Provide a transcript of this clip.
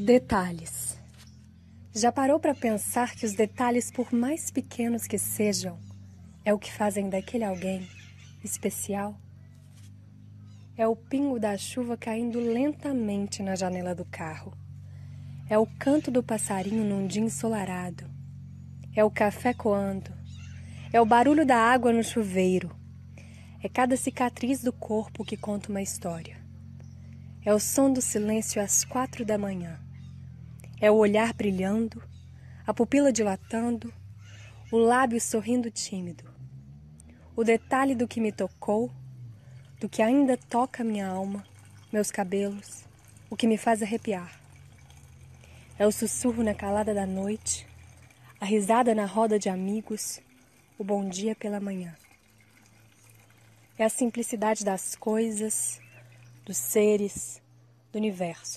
Detalhes. Já parou para pensar que os detalhes, por mais pequenos que sejam, é o que fazem daquele alguém especial? É o pingo da chuva caindo lentamente na janela do carro. É o canto do passarinho num dia ensolarado. É o café coando. É o barulho da água no chuveiro. É cada cicatriz do corpo que conta uma história. É o som do silêncio às quatro da manhã é o olhar brilhando, a pupila dilatando, o lábio sorrindo tímido. O detalhe do que me tocou, do que ainda toca minha alma, meus cabelos, o que me faz arrepiar. É o sussurro na calada da noite, a risada na roda de amigos, o bom dia pela manhã. É a simplicidade das coisas, dos seres, do universo.